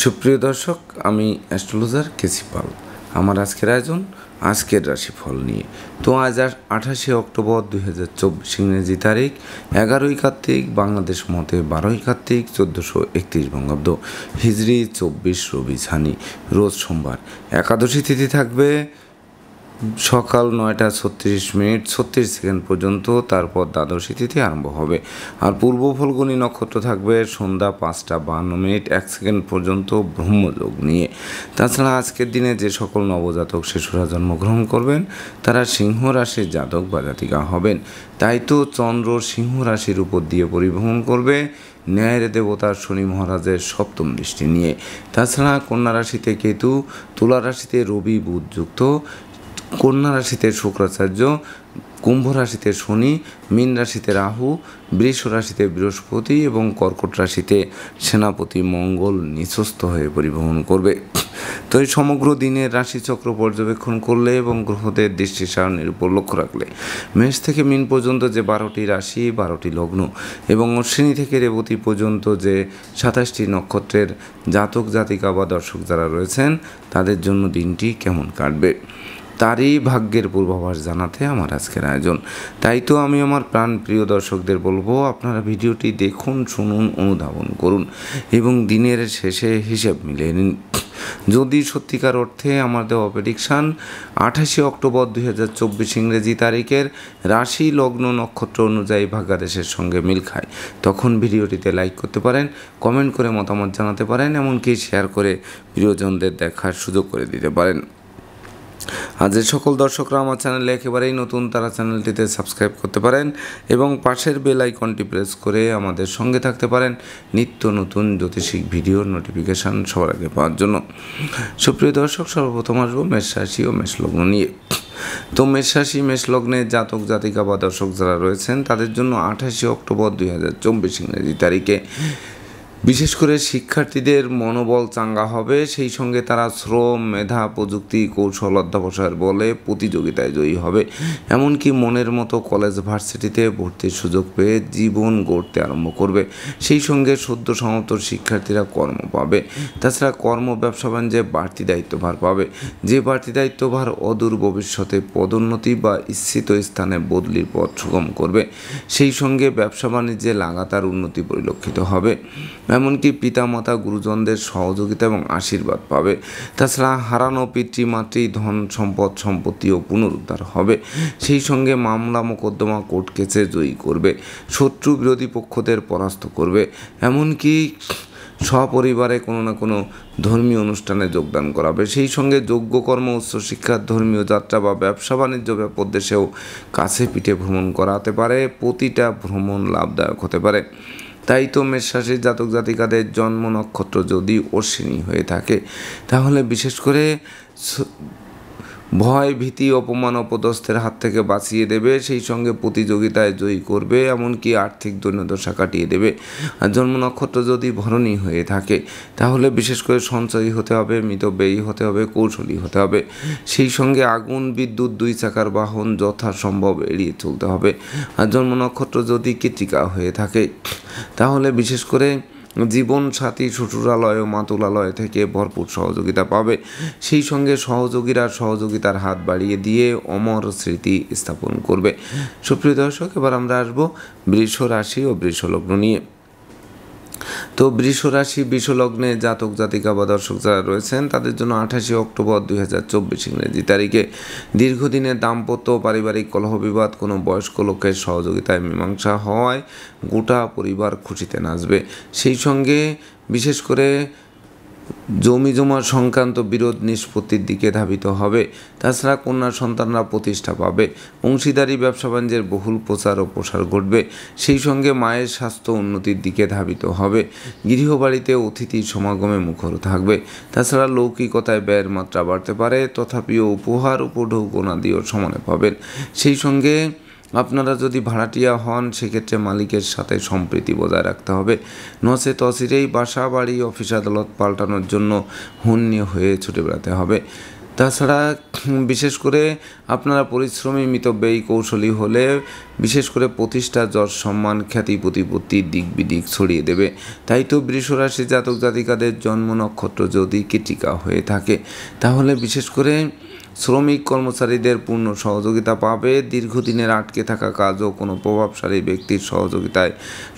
সুপ্রিয় দর্শক আমি অ্যাস্ট্রোলজার কেসি পাল আমার আজকের আয়োজন আজকের রাশিফল নিয়ে তো আজ আঠাশে অক্টোবর দুই হাজার চব্বিশ ইংরেজি তারিখ এগারোই কার্তিক বাংলাদেশ মতে বারোই কার্তিক চোদ্দোশো একত্রিশ বঙ্গাব্দ হিজড়ি চব্বিশ রবি ছানি রোজ সোমবার একাদশী তিথি থাকবে সকাল নয়টা ছত্রিশ মিনিট ছত্রিশ সেকেন্ড পর্যন্ত তারপর দ্বাদশী তিথি আরম্ভ হবে আর পূর্ব ফলগুনি নক্ষত্র থাকবে সন্ধ্যা পাঁচটা বান্ন মিনিট এক সেকেন্ড পর্যন্ত ব্রহ্মযোগ নিয়ে তাছাড়া আজকের দিনে যে সকল নবজাতক শিশুরা জন্মগ্রহণ করবেন তারা সিংহ রাশির জাতক বা জাতিকা হবেন তাই তো চন্দ্র সিংহ রাশির উপর দিয়ে পরিভ্রমণ করবে ন্যায়ের দেবতা শনি মহারাজের সপ্তম দৃষ্টি নিয়ে তাছাড়া কন্যা রাশিতে কেতু তুলা রাশিতে রবি বুধ যুক্ত কন্যা রাশিতে শুক্রাচার্য কুম্ভ রাশিতে শনি মীন রাশিতে রাহু বৃষ রাশিতে বৃহস্পতি এবং কর্কট রাশিতে সেনাপতি মঙ্গল নিঃস্বস্থ হয়ে পরিবহন করবে তো এই সমগ্র দিনের রাশিচক্র পর্যবেক্ষণ করলে এবং গ্রহদের দৃষ্টি সারণের উপর লক্ষ্য রাখলে মেষ থেকে মিন পর্যন্ত যে বারোটি রাশি বারোটি লগ্ন এবং অশ্বিনী থেকে রেবতী পর্যন্ত যে সাতাশটি নক্ষত্রের জাতক জাতিকা বা দর্শক যারা রয়েছেন তাদের জন্য দিনটি কেমন কাটবে তারই ভাগ্যের পূর্বাভাস জানাতে আমার আজকের আয়োজন তাই তো আমি আমার প্রাণ প্রিয় দর্শকদের বলবো আপনারা ভিডিওটি দেখুন শুনুন অনুধাবন করুন এবং দিনের শেষে হিসেব মিলে নিন যদি সত্যিকার অর্থে আমার দেওয়া প্রেডিকশান আঠাশে অক্টোবর দুই হাজার চব্বিশ ইংরেজি তারিখের রাশি লগ্ন নক্ষত্র অনুযায়ী ভাগ্যাদেশের সঙ্গে মিল খায় তখন ভিডিওটিতে লাইক করতে পারেন কমেন্ট করে মতামত জানাতে পারেন এমনকি শেয়ার করে প্রিয়জনদের দেখার সুযোগ করে দিতে পারেন আর সকল দর্শকরা আমার চ্যানেলে একেবারেই নতুন তারা চ্যানেলটিতে সাবস্ক্রাইব করতে পারেন এবং পাশের বেল আইকনটি প্রেস করে আমাদের সঙ্গে থাকতে পারেন নিত্য নতুন জ্যোতিষিক ভিডিওর নোটিফিকেশান সবার আগে পাওয়ার জন্য সুপ্রিয় দর্শক সর্বপ্রথম আসব মেষ রাশি ও মেষলগ্ন নিয়ে তো মেষ রাশি মেষ জাতক জাতিকা বা দর্শক যারা রয়েছেন তাদের জন্য আঠাশে অক্টোবর দুই হাজার চব্বিশ ইংরেজি তারিখে বিশেষ করে শিক্ষার্থীদের মনোবল চাঙ্গা হবে সেই সঙ্গে তারা শ্রম মেধা প্রযুক্তি কৌশল অধ্যাবসার বলে প্রতিযোগিতায় জয়ী হবে এমনকি মনের মতো কলেজ ভার্সিটিতে ভর্তির সুযোগ পেয়ে জীবন গড়তে আরম্ভ করবে সেই সঙ্গে সদ্য সমাপ্ত শিক্ষার্থীরা কর্ম পাবে তাছাড়া কর্ম ব্যবসা বাণিজ্যে বাড়তি দায়িত্বভার পাবে যে বাড়তি দায়িত্বভার অদূর ভবিষ্যতে পদোন্নতি বা ইচ্ছিত স্থানে বদলির পথ সুগম করবে সেই সঙ্গে ব্যবসা বাণিজ্যে লাগাতার উন্নতি পরিলক্ষিত হবে এমনকি পিতামাতা গুরুজনদের সহযোগিতা এবং আশীর্বাদ পাবে তাছাড়া হারানো পিতৃমাতৃ ধন সম্পদ সম্পত্তিও পুনরুদ্ধার হবে সেই সঙ্গে মামলা মোকদ্দমা কোর্ট কেসে জয়ী করবে শত্রু বিরোধী পক্ষদের পরাস্ত করবে এমনকি সপরিবারে কোনো না কোনো ধর্মীয় অনুষ্ঠানে যোগদান করাবে সেই সঙ্গে যোগ্য কর্ম উচ্চশিক্ষার ধর্মীয় যাত্রা বা ব্যবসা বাণিজ্য ব্যাপার দেশেও কাছে পিঠে ভ্রমণ করাতে পারে প্রতিটা ভ্রমণ লাভদায়ক হতে পারে তাই তো মেষরাশির জাতক জাতিকাদের জন্ম নক্ষত্র যদি অশ্বিনী হয়ে থাকে তাহলে বিশেষ করে ভয় ভীতি অপমান অপদস্থের হাত থেকে বাঁচিয়ে দেবে সেই সঙ্গে প্রতিযোগিতায় জয়ী করবে এমনকি আর্থিক দৈন্যদশা কাটিয়ে দেবে আর জন্ম নক্ষত্র যদি ভরণী হয়ে থাকে তাহলে বিশেষ করে সঞ্চয়ী হতে হবে মৃত ব্যয়ী হতে হবে কৌশলী হতে হবে সেই সঙ্গে আগুন বিদ্যুৎ দুই চাকার বাহন যথাসম্ভব এড়িয়ে চলতে হবে আর জন্ম নক্ষত্র যদি কৃতিকা হয়ে থাকে তাহলে বিশেষ করে জীবন সাথী শ্বশুরালয় ও মাতুলালয় থেকে ভরপুর সহযোগিতা পাবে সেই সঙ্গে সহযোগীরা সহযোগিতার হাত বাড়িয়ে দিয়ে অমর স্মৃতি স্থাপন করবে সুপ্রিয় দর্শক এবার আমরা আসবো বৃষ রাশি ও বৃষলগ্ন নিয়ে তো বৃষ রাশি বৃষলগ্নে জাতক জাতিকা বা দর্শক যারা রয়েছেন তাদের জন্য আঠাশে অক্টোবর দুই হাজার চব্বিশ ইংরেজি তারিখে দীর্ঘদিনের দাম্পত্য পারিবারিক কলহ বিবাদ কোনো বয়স্ক লোকের সহযোগিতায় মীমাংসা হওয়ায় গোটা পরিবার খুশিতে নাচবে সেই সঙ্গে বিশেষ করে জমি জমা সংক্রান্ত বিরোধ নিষ্পত্তির দিকে ধাবিত হবে তাছাড়া কন্যা সন্তানরা প্রতিষ্ঠা পাবে অংশীদারি ব্যবসা বাণিজ্যের বহুল প্রচার ও প্রসার ঘটবে সেই সঙ্গে মায়ের স্বাস্থ্য উন্নতির দিকে ধাবিত হবে গৃহবাড়িতে অতিথি সমাগমে মুখর থাকবে তাছাড়া লৌকিকতায় ব্যয়ের মাত্রা বাড়তে পারে তথাপিও উপহার উপঢৌকনাদিও সমানে পাবেন সেই সঙ্গে আপনারা যদি ভাড়াটিয়া হন সেক্ষেত্রে মালিকের সাথে সম্প্রীতি বজায় রাখতে হবে নচে তসিরেই বাসা বাড়ি অফিস আদালত পাল্টানোর জন্য হুন্নি হয়ে ছুটে বেড়াতে হবে তাছাড়া বিশেষ করে আপনারা পরিশ্রমী মিতব্যয়ী কৌশলী হলে বিশেষ করে প্রতিষ্ঠা জ্বর সম্মান খ্যাতি প্রতিপত্তি দিক বিদিক ছড়িয়ে দেবে তাই তো বৃষরাশি জাতক জাতিকাদের জন্ম নক্ষত্র যদি কেটিকা হয়ে থাকে তাহলে বিশেষ করে শ্রমিক কর্মচারীদের পূর্ণ সহযোগিতা পাবে দীর্ঘদিনের আটকে থাকা কাজও কোনো প্রভাবশালী ব্যক্তির সহযোগিতায়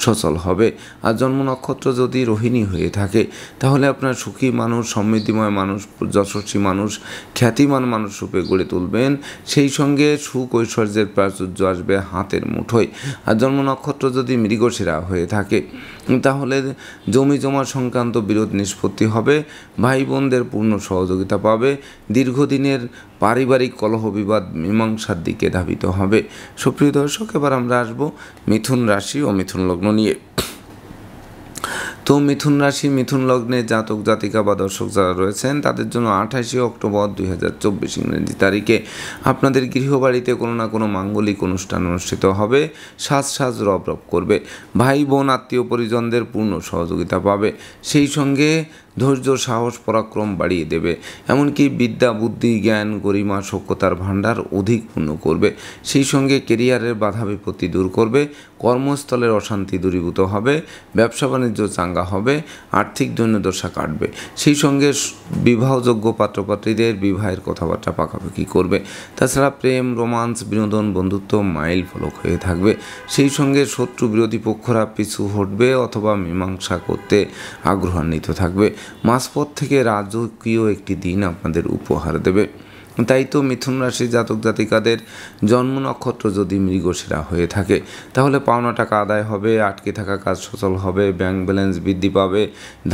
সচল হবে আর জন্ম নক্ষত্র যদি রোহিণী হয়ে থাকে তাহলে আপনার সুখী মানুষ সমৃদ্ধিময় মানুষ যশস্বী মানুষ খ্যাতিমান মানুষ রূপে গড়ে তুলবেন সেই সঙ্গে সুখ ঐশ্বর্যের প্রাচুর্য আসবে হাতের মুঠোয় আর জন্ম নক্ষত্র যদি মৃগশিরা হয়ে থাকে তাহলে জমি জমা সংক্রান্ত বিরোধ নিষ্পত্তি হবে ভাই বোনদের পূর্ণ সহযোগিতা পাবে দীর্ঘদিনের পারিবারিক কলহ বিবাদ মীমাংসার দিকে ধাবিত হবে সুপ্রিয় দর্শক এবার আমরা আসবো মিথুন রাশি ও মিথুন লগ্ন নিয়ে তো মিথুন রাশি মিথুন লগ্নে জাতক জাতিকা বা দর্শক যারা রয়েছেন তাদের জন্য আঠাশে অক্টোবর দুই হাজার চব্বিশ ইংরেজি তারিখে আপনাদের গৃহবাড়িতে কোনো না কোনো মাঙ্গলিক অনুষ্ঠান অনুষ্ঠিত হবে সাজ সাজ রব রব করবে ভাই বোন আত্মীয় পরিজনদের পূর্ণ সহযোগিতা পাবে সেই সঙ্গে ধৈর্য সাহস পরাক্রম বাড়িয়ে দেবে এমনকি বিদ্যা বুদ্ধি জ্ঞান গরিমা সভ্যতার ভাণ্ডার অধিক পূর্ণ করবে সেই সঙ্গে কেরিয়ারের বাধা বিপত্তি দূর করবে কর্মস্থলের অশান্তি দূরীভূত হবে ব্যবসা বাণিজ্য চাঙ্গা হবে আর্থিক দৈন্যদশা কাটবে সেই সঙ্গে বিবাহযোগ্য পাত্রপাত্রীদের বিবাহের কথাবার্তা পাকাপাকি করবে তাছাড়া প্রেম রোমান্স বিনোদন বন্ধুত্ব মাইল ফলক হয়ে থাকবে সেই সঙ্গে শত্রু বিরোধী পক্ষরা পিছু হটবে অথবা মীমাংসা করতে আগ্রহান্বিত থাকবে মাসপথ থেকে রাজকীয় একটি দিন আপনাদের উপহার দেবে তাই তো মিথুন রাশি জাতক জাতিকাদের জন্ম নক্ষত্র যদি মৃগশিরা হয়ে থাকে তাহলে পাওনা টাকা আদায় হবে আটকে থাকা কাজ সচল হবে ব্যাংক ব্যালেন্স বৃদ্ধি পাবে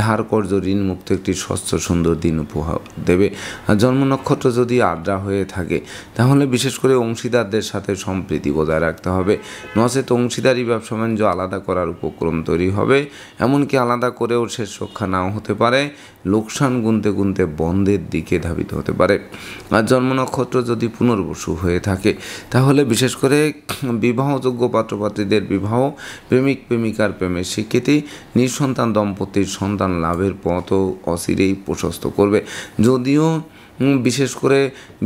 ধার কর্য ঋণ মুক্ত একটি স্বচ্ছ সুন্দর দিন উপহার দেবে আর জন্ম নক্ষত্র যদি আদ্রা হয়ে থাকে তাহলে বিশেষ করে অংশীদারদের সাথে সম্প্রীতি বজায় রাখতে হবে নচেত অংশীদারি ব্যবসা বাণিজ্য আলাদা করার উপক্রম তৈরি হবে এমনকি আলাদা করেও শেষ রক্ষা নাও হতে পারে লোকসান গুনতে গুনতে বন্ধের দিকে ধাবিত হতে পারে আর জন্ম নক্ষত্র যদি পুনর্বসু হয়ে থাকে তাহলে বিশেষ করে বিবাহযোগ্য পাত্রপাত্রীদের বিবাহ প্রেমিক প্রেমিকার প্রেমের স্বীকৃতি নিঃসন্তান দম্পতির সন্তান লাভের পথও অচিরেই প্রশস্ত করবে যদিও বিশেষ করে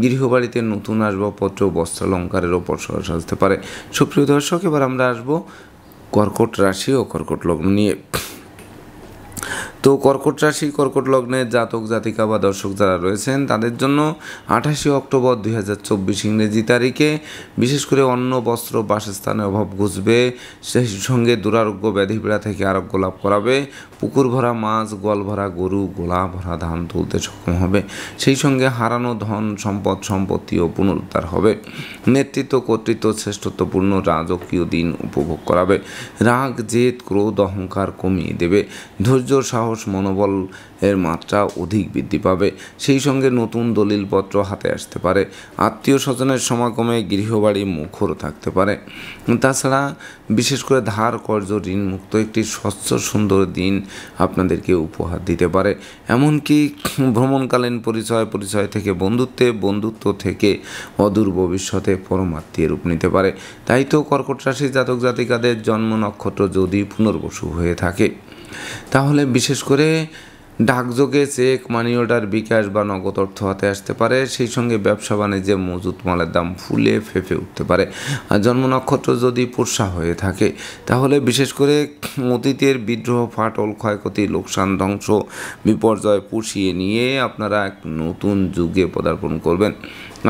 গৃহবাড়িতে নতুন আসবাবপত্র বস্ত্রালঙ্কারের ওপর সহজ আসতে পারে সুপ্রিয় দর্শক এবার আমরা আসবো কর্কট রাশি ও কর্কট লগ্ন নিয়ে তো কর্কট রাশি কর্কট লগ্নের জাতক জাতিকা বা দর্শক যারা রয়েছেন তাদের জন্য আঠাশে অক্টোবর দুই হাজার চব্বিশ ইংরেজি তারিখে বিশেষ করে অন্ন বস্ত্র বাসস্থানে অভাব ঘুষবে সেই সঙ্গে দুরারোগ্য ব্যাধিপীড়া থেকে আরোগ্য লাভ করাবে পুকুর ভরা মাছ গল ভরা গরু গোলা ভরা ধান তুলতে সক্ষম হবে সেই সঙ্গে হারানো ধন সম্পদ সম্পত্তিও পুনরুদ্ধার হবে নেতৃত্ব কর্তৃত্ব শ্রেষ্ঠত্বপূর্ণ রাজকীয় দিন উপভোগ করাবে রাগ জেদ ক্রোধ অহংকার কমিয়ে দেবে ধৈর্য সাহস সাহস মনোবলের মাত্রা অধিক বৃদ্ধি পাবে সেই সঙ্গে নতুন দলিলপত্র হাতে আসতে পারে আত্মীয় স্বজনের সমাগমে গৃহবাড়ি মুখর থাকতে পারে তাছাড়া বিশেষ করে ধার কর্য ঋণমুক্ত একটি স্বচ্ছ সুন্দর দিন আপনাদেরকে উপহার দিতে পারে এমনকি ভ্রমণকালীন পরিচয় পরিচয় থেকে বন্ধুত্বে বন্ধুত্ব থেকে অদূর ভবিষ্যতে পরমাত্মীয় রূপ নিতে পারে তাই তো কর্কট রাশি জাতক জাতিকাদের জন্ম নক্ষত্র যদি পুনর্বসু হয়ে থাকে তাহলে বিশেষ করে ডাকযোগে চেক মানি অর্ডার বিকাশ বা নগদ অর্থ হাতে আসতে পারে সেই সঙ্গে ব্যবসা বাণিজ্যে মজুত মালের দাম ফুলে ফেঁপে উঠতে পারে আর জন্ম নক্ষত্র যদি পোষা হয়ে থাকে তাহলে বিশেষ করে অতীতের বিদ্রোহ ফাটল ক্ষয়ক্ষতি লোকসান ধ্বংস বিপর্যয় পুষিয়ে নিয়ে আপনারা এক নতুন যুগে পদার্পণ করবেন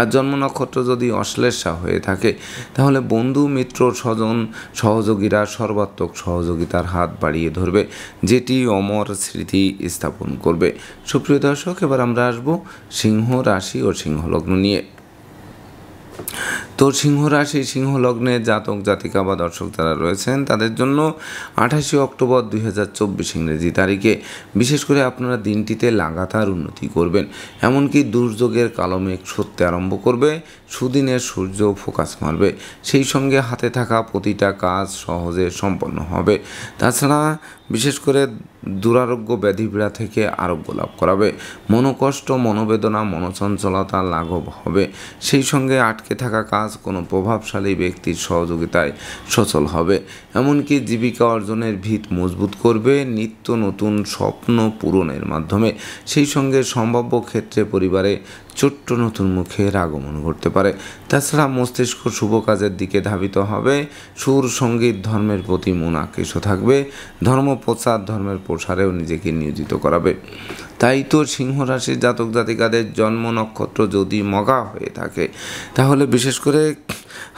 আর জন্ম নক্ষত্র যদি অশ্লেষা হয়ে থাকে তাহলে বন্ধু মিত্র স্বজন সহযোগীরা সর্বাত্মক সহযোগিতার হাত বাড়িয়ে ধরবে যেটি অমর স্মৃতি স্থাপন স্থাপন করবে সুপ্রিয় দর্শক এবার আমরা আসব সিংহ রাশি ও সিংহলগ্ন নিয়ে তো সিংহ রাশি সিংহ লগ্নে জাতক জাতিকা বা দর্শক যারা রয়েছেন তাদের জন্য আঠাশে অক্টোবর দুই হাজার চব্বিশ ইংরেজি তারিখে বিশেষ করে আপনারা দিনটিতে লাগাতার উন্নতি করবেন এমনকি দুর্যোগের কালো মেঘ সত্যি আরম্ভ করবে সুদিনের সূর্য ফোকাস মারবে সেই সঙ্গে হাতে থাকা প্রতিটা কাজ সহজে সম্পন্ন হবে তাছাড়া বিশেষ করে দুরারোগ্য ব্যাধিপীড়া থেকে আরোগ্য লাভ করাবে মনোকষ্ট মনোবেদনা মনোচঞ্চলতা লাঘব হবে সেই সঙ্গে আটকে থাকা কাজ কাজ কোনো প্রভাবশালী ব্যক্তির সহযোগিতায় সচল হবে এমনকি জীবিকা অর্জনের ভিত মজবুত করবে নিত্য নতুন স্বপ্ন পূরণের মাধ্যমে সেই সঙ্গে সম্ভাব্য ক্ষেত্রে পরিবারে ছোট্ট নতুন মুখের আগমন ঘটতে পারে তাছাড়া মস্তিষ্ক শুভ কাজের দিকে ধাবিত হবে সুর সঙ্গীত ধর্মের প্রতি মন আকৃষ্ট থাকবে ধর্ম প্রচার ধর্মের প্রসারেও নিজেকে নিয়োজিত করাবে তাই তো সিংহ রাশির জাতক জাতিকাদের জন্ম নক্ষত্র যদি মগা হয়ে থাকে তাহলে বিশেষ করে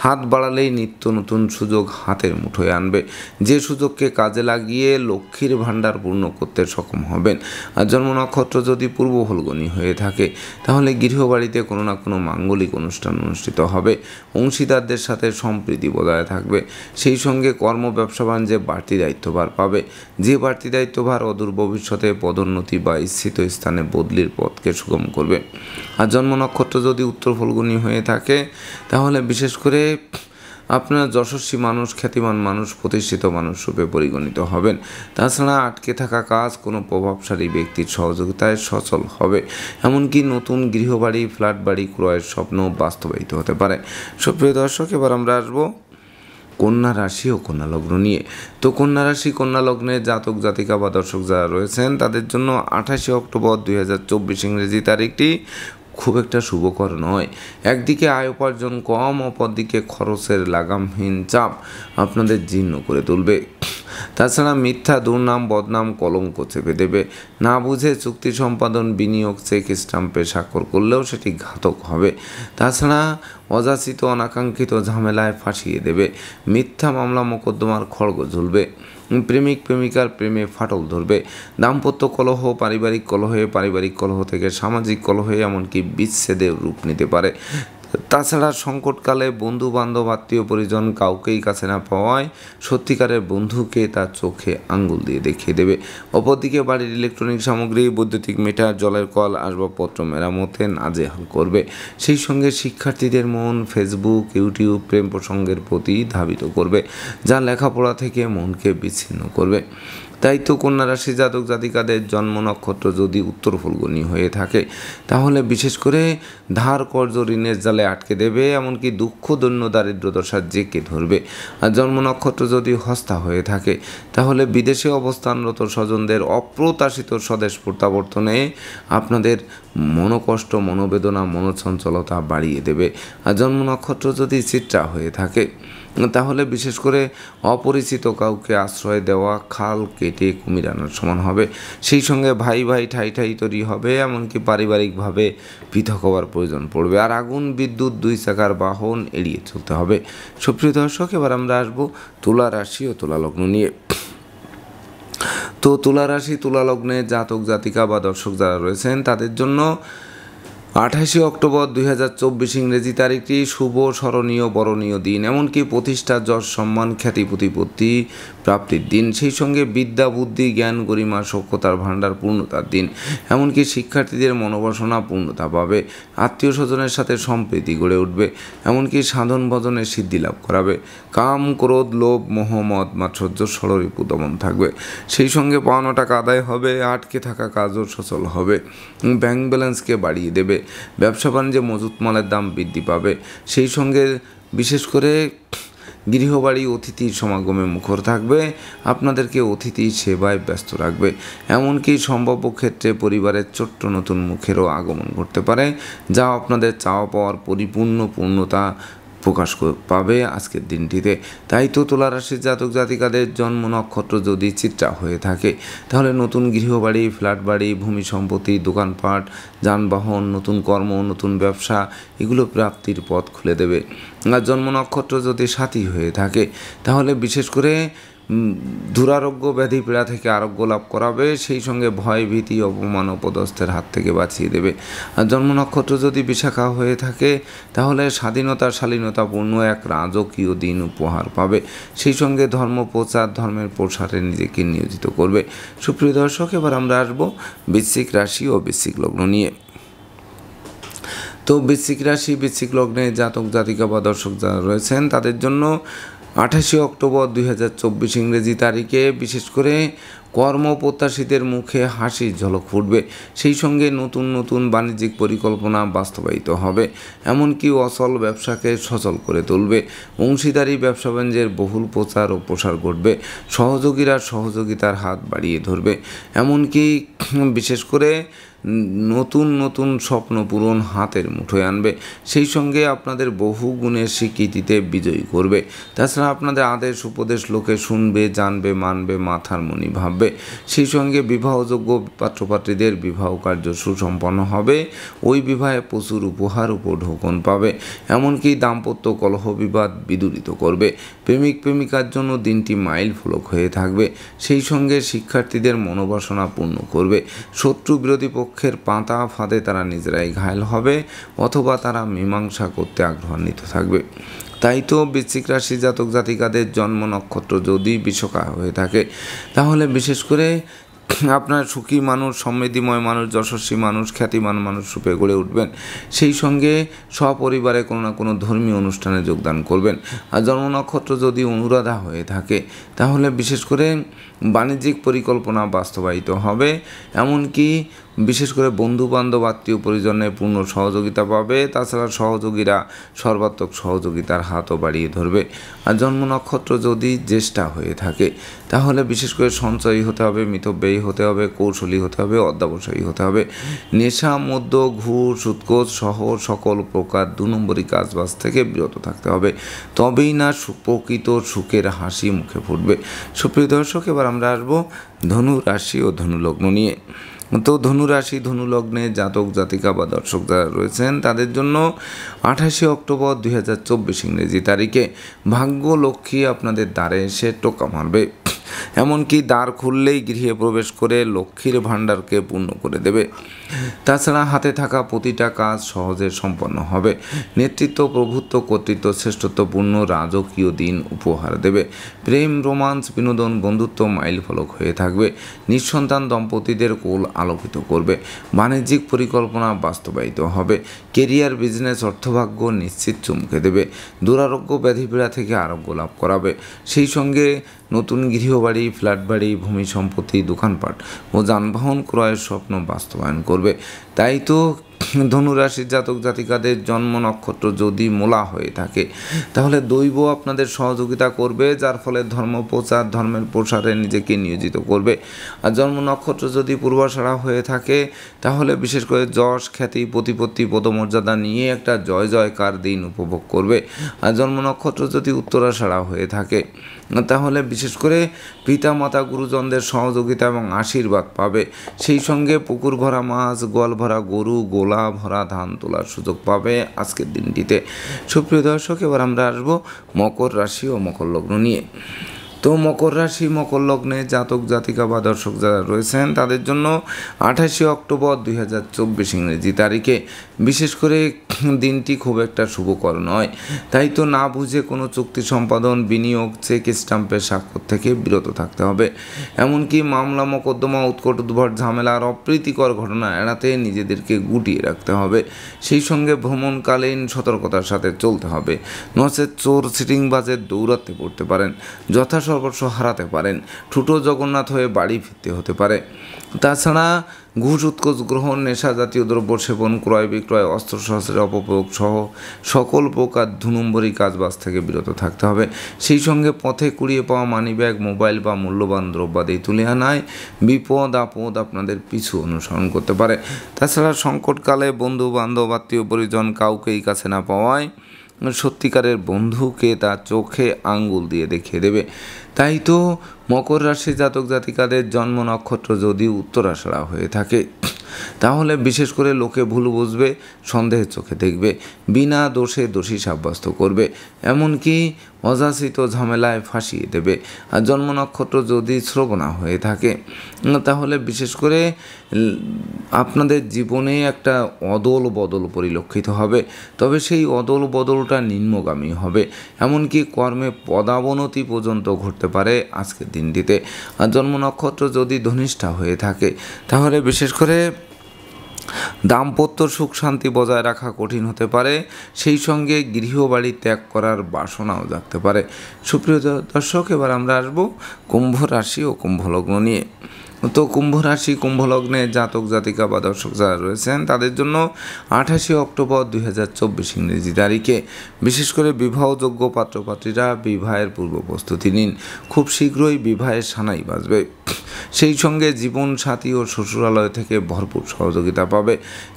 হাত বাড়ালেই নিত্য নতুন সুযোগ হাতের মুঠোয় আনবে যে সুযোগকে কাজে লাগিয়ে লক্ষ্মীর ভাণ্ডার পূর্ণ করতে সক্ষম হবেন আর জন্ম নক্ষত্র যদি পূর্ব হলগনি হয়ে থাকে তাহলে গৃহবাড়িতে কোনো না কোনো মাঙ্গলিক অনুষ্ঠান অনুষ্ঠিত হবে অংশীদারদের সাথে সম্প্রীতি বজায় থাকবে সেই সঙ্গে কর্ম ব্যবসা বাণিজ্যে বাড়তি দায়িত্বভার পাবে যে বাড়তি দায়িত্বভার অদূর ভবিষ্যতে পদোন্নতি বা ইচ্ছিত স্থানে বদলির পথকে সুগম করবে আর জন্ম নক্ষত্র যদি উত্তর ফলগুনি হয়ে থাকে তাহলে বিশেষ করে আপনার যশস্বী মানুষ খ্যাতিমান মানুষ প্রতিষ্ঠিত মানুষ রূপে পরিগণিত হবেন তাছাড়া আটকে থাকা কাজ কোনো প্রভাবশালী ব্যক্তির সহযোগিতায় সচল হবে এমনকি নতুন গৃহবাড়ি ফ্ল্যাট বাড়ি ক্রয়ের স্বপ্ন বাস্তবায়িত হতে পারে সুপ্রিয় দর্শক এবার আমরা আসবো কন্যা রাশি ও কন্যা লগ্ন নিয়ে তো কন্যা রাশি কন্যা লগ্নে জাতক জাতিকা বা দর্শক যারা রয়েছেন তাদের জন্য আঠাশে অক্টোবর দুই হাজার চব্বিশ ইংরেজি তারিখটি খুব একটা শুভকর নয় একদিকে আয় উপার্জন কম অপরদিকে খরচের লাগামহীন চাপ আপনাদের জীর্ণ করে তুলবে তাছাড়া মিথ্যা দুর্নাম বদনাম কলঙ্ক চেপে দেবে না বুঝে চুক্তি সম্পাদন বিনিয়োগ চেক স্টাম্পে স্বাক্ষর করলেও সেটি ঘাতক হবে তাছাড়া অযাচিত অনাকাঙ্ক্ষিত ঝামেলায় ফাঁসিয়ে দেবে মিথ্যা মামলা মোকদ্দমার খড়গ ঝুলবে প্রেমিক প্রেমিকার প্রেমে ফাটল ধরবে দাম্পত্য কলহ পারিবারিক কলহে পারিবারিক কলহ থেকে সামাজিক কলহে এমনকি বিচ্ছেদের রূপ নিতে পারে তাছাড়া সংকটকালে বন্ধু বান্ধব আত্মীয় পরিজন কাউকেই কাছে না পাওয়ায় সত্যিকারের বন্ধুকে তার চোখে আঙ্গুল দিয়ে দেখিয়ে দেবে অপরদিকে বাড়ির ইলেকট্রনিক সামগ্রী বৈদ্যুতিক মিটার জলের কল আসবাবপত্র মেরামতে নাজেহাল করবে সেই সঙ্গে শিক্ষার্থীদের মন ফেসবুক ইউটিউব প্রেম প্রসঙ্গের প্রতি ধাবিত করবে যা লেখাপড়া থেকে মনকে বিচ্ছিন্ন করবে তাই তো কন্যা রাশি জাতক জাতিকাদের জন্ম নক্ষত্র যদি উত্তর ফুলগুনি হয়ে থাকে তাহলে বিশেষ করে ধার কর্য ঋণের জালে আটকে দেবে এমনকি দুঃখ দৈন্য দারিদ্র দশা জেঁকে ধরবে আর জন্ম নক্ষত্র যদি হস্তা হয়ে থাকে তাহলে বিদেশে অবস্থানরত স্বজনদের অপ্রত্যাশিত স্বদেশ প্রত্যাবর্তনে আপনাদের মনোকষ্ট মনোবেদনা মনোচঞ্চলতা বাড়িয়ে দেবে আর জন্ম নক্ষত্র যদি চিত্রা হয়ে থাকে তাহলে বিশেষ করে অপরিচিত কাউকে আশ্রয় দেওয়া খাল কেটে কুমির আনার সমান হবে সেই সঙ্গে ভাই ভাই ঠাই ঠাই তৈরি হবে এমনকি পারিবারিকভাবে পৃথক হওয়ার প্রয়োজন পড়বে আর আগুন বিদ্যুৎ দুই চাকার বাহন এড়িয়ে চলতে হবে সুপ্রিয় দর্শক এবার আমরা আসবো তুলা রাশি ও তুলা লগ্ন নিয়ে তো তুলা রাশি তুলা লগ্নে জাতক জাতিকা বা দর্শক যারা রয়েছেন তাদের জন্য আঠাশে অক্টোবর দুই হাজার চব্বিশ ইংরেজি তারিখটি শুভ স্মরণীয় বরণীয় দিন এমনকি প্রতিষ্ঠা যশ সম্মান খ্যাতি প্রতিপত্তি প্রাপ্তির দিন সেই সঙ্গে বিদ্যা বুদ্ধি জ্ঞান গরিমা সক্ষতার ভাণ্ডার পূর্ণতার দিন এমনকি শিক্ষার্থীদের মনোবাসনা পূর্ণতা পাবে আত্মীয় স্বজনের সাথে সম্প্রীতি গড়ে উঠবে এমনকি সাধন ভজনে সিদ্ধি লাভ করাবে কাম ক্রোধ লোভ মোহম্মদ মাৎসর্য ষড়রিপু দমন থাকবে সেই সঙ্গে পাওনা টাকা আদায় হবে আটকে থাকা কাজও সচল হবে ব্যাংক ব্যালেন্সকে বাড়িয়ে দেবে ব্যবসা বাণিজ্যে মজুত মালের দাম বৃদ্ধি পাবে সেই সঙ্গে বিশেষ করে গৃহবাড়ি অতিথির সমাগমে মুখর থাকবে আপনাদেরকে অতিথি সেবায় ব্যস্ত রাখবে এমনকি সম্ভাব্য ক্ষেত্রে পরিবারের ছোট্ট নতুন মুখেরও আগমন ঘটতে পারে যা আপনাদের চাওয়া পাওয়ার পরিপূর্ণ পূর্ণতা প্রকাশ পাবে আজকের দিনটিতে তাই তো তুলা রাশির জাতক জাতিকাদের জন্ম নক্ষত্র যদি চিত্রা হয়ে থাকে তাহলে নতুন গৃহবাড়ি ফ্ল্যাট বাড়ি ভূমি সম্পত্তি দোকানপাট যানবাহন নতুন কর্ম নতুন ব্যবসা এগুলো প্রাপ্তির পথ খুলে দেবে আর জন্ম নক্ষত্র যদি সাথী হয়ে থাকে তাহলে বিশেষ করে দুরারোগ্য ব্যাধি পীড়া থেকে আরোগ্য লাভ করাবে সেই সঙ্গে ভয় ভীতি অপমান অপদস্থের হাত থেকে বাঁচিয়ে দেবে জন্ম নক্ষত্র যদি বিশাখা হয়ে থাকে তাহলে স্বাধীনতা শালীনতাপূর্ণ এক রাজকীয় দিন উপহার পাবে সেই সঙ্গে ধর্ম প্রচার ধর্মের প্রসারে নিজেকে নিয়োজিত করবে সুপ্রিয় দর্শক এবার আমরা আসবো বিশ্বিক রাশি ও বিশ্বিক লগ্ন নিয়ে তো বিশ্বিক রাশি বিশ্বিক লগ্নে জাতক জাতিকা বা দর্শক যারা রয়েছেন তাদের জন্য আঠাশে অক্টোবর দুই হাজার চব্বিশ ইংরেজি তারিখে বিশেষ করে কর্মপ্রত্যাশীদের মুখে হাসির ঝলক ফুটবে সেই সঙ্গে নতুন নতুন বাণিজ্যিক পরিকল্পনা বাস্তবায়িত হবে এমনকি অচল ব্যবসাকে সচল করে তুলবে অংশীদারি ব্যবসা বাণিজ্যের বহুল প্রচার ও প্রসার ঘটবে সহযোগীরা সহযোগিতার হাত বাড়িয়ে ধরবে এমনকি বিশেষ করে নতুন নতুন স্বপ্ন পূরণ হাতের মুঠোয় আনবে সেই সঙ্গে আপনাদের বহু গুণের স্বীকৃতিতে বিজয়ী করবে তাছাড়া আপনাদের আদেশ উপদেশ লোকে শুনবে জানবে মানবে মাথার মনি ভাববে সেই সঙ্গে বিবাহযোগ্য পাত্রপাত্রীদের বিবাহ কার্য সুসম্পন্ন হবে ওই বিবাহে প্রচুর উপহার ঢোকন পাবে এমনকি দাম্পত্য কলহ বিবাদ বিদূরিত করবে প্রেমিক প্রেমিকার জন্য দিনটি মাইল ফলক হয়ে থাকবে সেই সঙ্গে শিক্ষার্থীদের মনোবাসনা পূর্ণ করবে শত্রু বিরোধী পক্ষ পক্ষের পাতা ফাঁদে তারা নিজেরাই ঘায়ল হবে অথবা তারা মীমাংসা করতে আগ্রহান্বিত থাকবে তাই তো বৃশ্চিক রাশি জাতক জাতিকাদের জন্ম নক্ষত্র যদি বিষকা হয়ে থাকে তাহলে বিশেষ করে আপনার সুখী মানুষ সমৃদ্ধিময় মানুষ যশস্বী মানুষ খ্যাতিমান মানুষ রূপে গড়ে উঠবেন সেই সঙ্গে সপরিবারে কোনো না কোনো ধর্মীয় অনুষ্ঠানে যোগদান করবেন আর জন্ম নক্ষত্র যদি অনুরাধা হয়ে থাকে তাহলে বিশেষ করে বাণিজ্যিক পরিকল্পনা বাস্তবায়িত হবে এমনকি বিশেষ করে বন্ধুবান্ধব আত্মীয় পরিজনের পূর্ণ সহযোগিতা পাবে তাছাড়া সহযোগীরা সর্বাত্মক সহযোগিতার হাতও বাড়িয়ে ধরবে আর জন্ম নক্ষত্র যদি জ্যেষ্ঠা হয়ে থাকে তাহলে বিশেষ করে সঞ্চয়ী হতে হবে মিতব্যয়ী হতে হবে কৌশলী হতে হবে অধ্যাবসায়ী হতে হবে নেশা মদ্য ঘুর সুৎকোচ সহ সকল প্রকার দু নম্বরই কাজবাজ থেকে বিরত থাকতে হবে তবেই না প্রকৃত সুখের হাসি মুখে ফুটবে সুপ্রিয় দর্শক এবার আমরা আসবো ধনু রাশি ও ধনুলগ্ন নিয়ে তো ধনুরাশি ধনুলগ্নে জাতক জাতিকা বা দর্শক যারা রয়েছেন তাদের জন্য আঠাশে অক্টোবর দুই হাজার চব্বিশ ইংরেজি তারিখে ভাগ্য লক্ষ্মী আপনাদের দ্বারে এসে টোকা মারবে এমনকি দ্বার খুললেই গৃহে প্রবেশ করে লক্ষ্মীর ভাণ্ডারকে পূর্ণ করে দেবে তাছাড়া হাতে থাকা প্রতিটা কাজ সহজে সম্পন্ন হবে নেতৃত্ব প্রভুত্ব কর্তৃত্ব শ্রেষ্ঠত্বপূর্ণ রাজকীয় দিন উপহার দেবে প্রেম রোমান্স বিনোদন বন্ধুত্ব মাইল ফলক হয়ে থাকবে নিঃসন্তান দম্পতিদের কোল আলোকিত করবে বাণিজ্যিক পরিকল্পনা বাস্তবায়িত হবে কেরিয়ার বিজনেস অর্থভাগ্য নিশ্চিত চমকে দেবে দুরারোগ্য ব্যাধিপীড়া থেকে আরোগ্য লাভ করাবে সেই সঙ্গে নতুন গৃহ গৃহবাড়ি ফ্ল্যাট বাড়ি ভূমি সম্পত্তি দোকানপাট ও যানবাহন ক্রয়ের স্বপ্ন বাস্তবায়ন করবে তাই তো ধনুরাশির জাতক জাতিকাদের জন্ম নক্ষত্র যদি মোলা হয়ে থাকে তাহলে দৈব আপনাদের সহযোগিতা করবে যার ফলে ধর্ম প্রচার ধর্মের প্রসারে নিজেকে নিয়োজিত করবে আর জন্ম নক্ষত্র যদি পূর্বাশারা হয়ে থাকে তাহলে বিশেষ করে যশ খ্যাতি প্রতিপত্তি পদমর্যাদা নিয়ে একটা জয় জয়কার দিন উপভোগ করবে আর জন্ম নক্ষত্র যদি উত্তরাশারা হয়ে থাকে তাহলে বিশেষ করে পিতা মাতা গুরুজনদের সহযোগিতা এবং আশীর্বাদ পাবে সেই সঙ্গে পুকুর ভরা মাছ গোয়াল ভরা গরু গোলা ভরা ধান তোলার সুযোগ পাবে আজকের দিনটিতে সুপ্রিয় দর্শক এবার আমরা আসবো মকর রাশি ও মকর লগ্ন নিয়ে তো মকর রাশি মকর লগ্নে জাতক জাতিকা বা দর্শক যারা রয়েছেন তাদের জন্য আঠাশে অক্টোবর দুই হাজার চব্বিশ ইংরেজি তারিখে বিশেষ করে দিনটি খুব একটা শুভকর নয় তাই তো না বুঝে কোনো চুক্তি সম্পাদন বিনিয়োগ চেক স্টাম্পের স্বাক্ষর থেকে বিরত থাকতে হবে এমনকি মামলা মকদ্দমা উৎকট উদ্ভট আর অপ্রীতিকর ঘটনা এড়াতে নিজেদেরকে গুটিয়ে রাখতে হবে সেই সঙ্গে ভ্রমণকালীন সতর্কতার সাথে চলতে হবে নচেত চোর সিটিং বাজে দৌড়াতে পড়তে পারেন যথা সর্বস্ব হারাতে পারেন ঠুটো জগন্নাথ হয়ে বাড়ি ফিরতে হতে পারে তাছাড়া ঘুষ উৎকোচ গ্রহণ নেশা জাতীয় দ্রব্য সেবন ক্রয় বিক্রয় অস্ত্রশস্ত্রের অপপ্রয়োগ সহ সকল প্রকার ধুনুম্বরী কাজবাজ থেকে বিরত থাকতে হবে সেই সঙ্গে পথে কুড়িয়ে পাওয়া মানিব্যাগ মোবাইল বা মূল্যবান দ্রব্যাদি তুলে আনায় বিপদ আপদ আপনাদের পিছু অনুসরণ করতে পারে তাছাড়া সংকটকালে বন্ধু বান্ধব আত্মীয় পরিজন কাউকেই কাছে না পাওয়ায় মানে সত্যিকারের বন্ধুকে তার চোখে আঙ্গুল দিয়ে দেখিয়ে দেবে তাই তো মকর রাশি জাতক জাতিকাদের জন্ম নক্ষত্র যদি উত্তরাশড়া হয়ে থাকে তাহলে বিশেষ করে লোকে ভুল বুঝবে সন্দেহের চোখে দেখবে বিনা দোষে দোষী সাব্যস্ত করবে এমনকি অযাচিত ঝামেলায় ফাঁসিয়ে দেবে আর জন্ম নক্ষত্র যদি শ্রবণা হয়ে থাকে তাহলে বিশেষ করে আপনাদের জীবনে একটা অদল বদল পরিলক্ষিত হবে তবে সেই অদল বদলটা নিম্নগামী হবে এমনকি কর্মে পদাবনতি পর্যন্ত ঘটতে পারে আজকের দিনটিতে আর জন্ম নক্ষত্র যদি ধনিষ্ঠা হয়ে থাকে তাহলে বিশেষ করে দাম্পত্য সুখ শান্তি বজায় রাখা কঠিন হতে পারে সেই সঙ্গে গৃহবাড়ি ত্যাগ করার বাসনাও জাগতে পারে সুপ্রিয় দর্শক এবার আমরা আসব কুম্ভ রাশি ও কুম্ভলগ্ন নিয়ে তো কুম্ভ রাশি কুম্ভ লগ্নে জাতক জাতিকা বা দর্শক যারা রয়েছেন তাদের জন্য আঠাশে অক্টোবর দুই হাজার চব্বিশ ইংরেজি তারিখে বিশেষ করে বিবাহযোগ্য পাত্রপাত্রীরা বিবাহের পূর্ব প্রস্তুতি নিন খুব শীঘ্রই বিবাহের সানাই বাজবে সেই সঙ্গে জীবন সাথী ও শ্বশুরালয় থেকে ভরপুর সহযোগিতা পাবে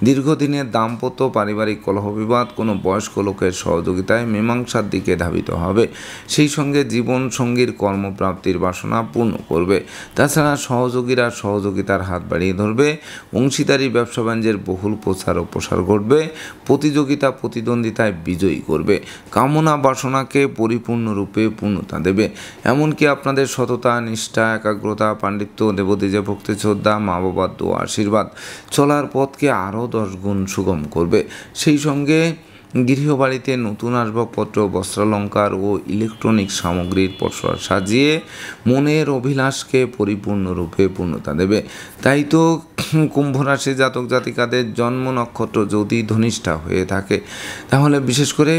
দীর্ঘদিনের দাম্পত্য পারিবারিক কলহ বিবাদ কোনো বয়স্ক লোকের সহযোগিতায় মীমাংসার দিকে ধাবিত হবে সেই সঙ্গে জীবন সঙ্গীর কর্মপ্রাপ্তির বাসনা পূর্ণ করবে তাছাড়া সহযোগী সহযোগীরা সহযোগিতার হাত বাড়িয়ে ধরবে অংশীদারি ব্যবসা বাণিজ্যের বহুল প্রচার ও প্রসার ঘটবে প্রতিযোগিতা প্রতিদ্বন্দ্বিতায় বিজয়ী করবে কামনা বাসনাকে পরিপূর্ণরূপে পূর্ণতা দেবে এমনকি আপনাদের সততা নিষ্ঠা একাগ্রতা পাণ্ডিত্য যে ভক্তি শ্রদ্ধা মা বাবার দোয়া আশীর্বাদ চলার পথকে আরও দশ গুণ সুগম করবে সেই সঙ্গে গৃহবাড়িতে নতুন আসবাবপত্র বস্ত্রালঙ্কার ও ইলেকট্রনিক সামগ্রীর পসরা সাজিয়ে মনের অভিলাষকে পরিপূর্ণরূপে পূর্ণতা দেবে তাই তো কুম্ভরাশি জাতক জাতিকাদের জন্ম নক্ষত্র যদি ধনিষ্ঠা হয়ে থাকে তাহলে বিশেষ করে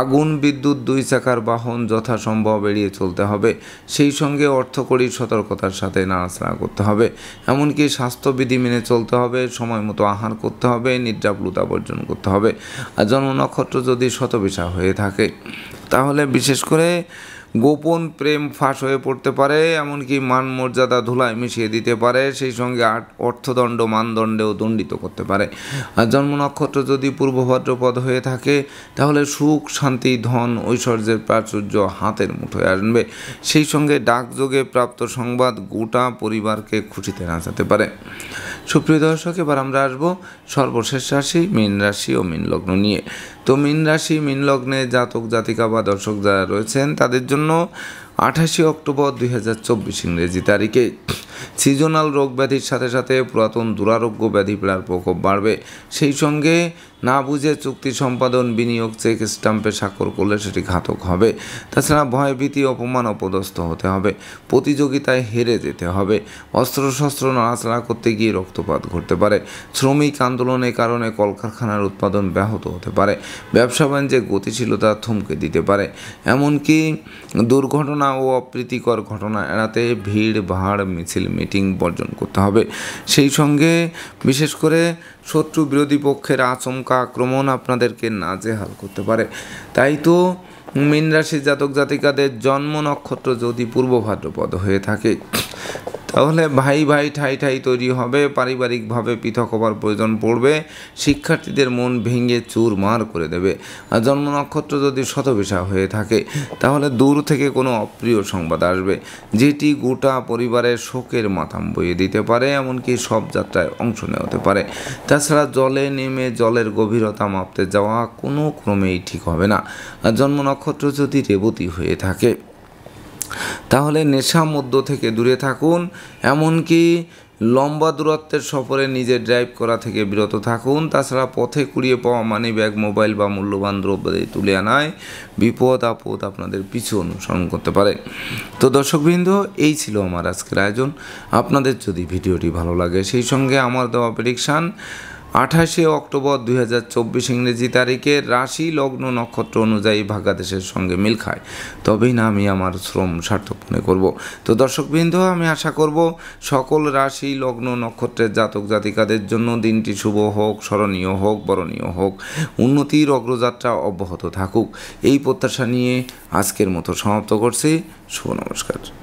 আগুন বিদ্যুৎ দুই চাকার বাহন যথাসম্ভব এড়িয়ে চলতে হবে সেই সঙ্গে অর্থকরী সতর্কতার সাথে নাড়াচাড়া করতে হবে এমনকি স্বাস্থ্যবিধি মেনে চলতে হবে সময় মতো আহার করতে হবে নিদ্রাপ্লুতা বর্জন করতে হবে আর জন্ম নক্ষত্র যদি শতবিশা হয়ে থাকে তাহলে বিশেষ করে গোপন প্রেম ফাঁস হয়ে পড়তে পারে এমনকি মান মর্যাদা ধুলায় মিশিয়ে দিতে পারে সেই সঙ্গে অর্থদণ্ড মানদণ্ডেও দণ্ডিত করতে পারে আর জন্ম নক্ষত্র যদি পূর্বভদ্রপদ হয়ে থাকে তাহলে সুখ শান্তি ধন ঐশ্বর্যের প্রাচুর্য হাতের মুঠোয় আসবে সেই সঙ্গে ডাকযোগে প্রাপ্ত সংবাদ গোটা পরিবারকে খুশিতে নাচাতে পারে সুপ্রিয় দর্শক এবার আমরা আসবো সর্বশেষ রাশি মীন রাশি ও মীন লগ্ন নিয়ে তো মীন রাশি মীন লগ্নে জাতক জাতিকা বা দর্শক যারা রয়েছেন তাদের জন্য আঠাশে অক্টোবর দুই ইংরেজি তারিখে সিজনাল রোগ ব্যাধির সাথে সাথে পুরাতন দুরারোগ্য ব্যাধি প্রার প্রকোপ বাড়বে সেই সঙ্গে না বুঝে চুক্তি সম্পাদন বিনিয়োগ চেক স্টাম্পে স্বাক্ষর করলে সেটি ঘাতক হবে তাছাড়া ভয়ভীতি অপমান অপদস্থ হতে হবে প্রতিযোগিতায় হেরে যেতে হবে অস্ত্রশস্ত্র নাড়াচাড়া করতে গিয়ে রক্তপাত ঘটতে পারে শ্রমিক আন্দোলনের কারণে কলকারখানার উৎপাদন ব্যাহত হতে পারে ব্যবসা বাণিজ্যে গতিশীলতা থমকে দিতে পারে এমনকি দুর্ঘটনা ও অপ্রীতিকর ঘটনা এড়াতে ভিড় ভাড় মিছিল মিটিং বর্জন করতে হবে সেই সঙ্গে বিশেষ করে শত্রু বিরোধী পক্ষের আচমকা আক্রমণ আপনাদেরকে নাজেহাল করতে পারে তাই তো মীন রাশির জাতক জাতিকাদের জন্ম নক্ষত্র যদি পূর্ব ভাদ্রপদ হয়ে থাকে তাহলে ভাই ভাই ঠাই ঠাই তৈরি হবে পারিবারিকভাবে পৃথক হবার প্রয়োজন পড়বে শিক্ষার্থীদের মন ভেঙে মার করে দেবে আর জন্ম নক্ষত্র যদি শতবিশা হয়ে থাকে তাহলে দূর থেকে কোনো অপ্রিয় সংবাদ আসবে যেটি গোটা পরিবারের শোকের মাথাম বইয়ে দিতে পারে এমনকি সব যাত্রায় অংশ নেওয়াতে পারে তাছাড়া জলে নেমে জলের গভীরতা মাপতে যাওয়া কোনো ক্রমেই ঠিক হবে না জন্ম নক্ষত্র যদি রেবতী হয়ে থাকে তাহলে নেশা মধ্য থেকে দূরে থাকুন এমনকি লম্বা দূরত্বের সফরে নিজে ড্রাইভ করা থেকে বিরত থাকুন তাছাড়া পথে কুড়িয়ে পাওয়া মানি ব্যাগ মোবাইল বা মূল্যবান দিয়ে তুলে আনায় বিপদ আপদ আপনাদের পিছু অনুসরণ করতে পারে তো দর্শকবৃন্দ এই ছিল আমার আজকের আয়োজন আপনাদের যদি ভিডিওটি ভালো লাগে সেই সঙ্গে আমার দেওয়া প্রেডিকশান আঠাশে অক্টোবর দুই হাজার চব্বিশ ইংরেজি তারিখে রাশি লগ্ন নক্ষত্র অনুযায়ী ভাগাদেশের সঙ্গে মিল খায় তবেই না আমি আমার শ্রম সার্থক মনে করব তো দর্শকবৃন্দ আমি আশা করব সকল রাশি লগ্ন নক্ষত্রের জাতক জাতিকাদের জন্য দিনটি শুভ হোক স্মরণীয় হোক বরণীয় হোক উন্নতির অগ্রযাত্রা অব্যাহত থাকুক এই প্রত্যাশা নিয়ে আজকের মতো সমাপ্ত করছি শুভ নমস্কার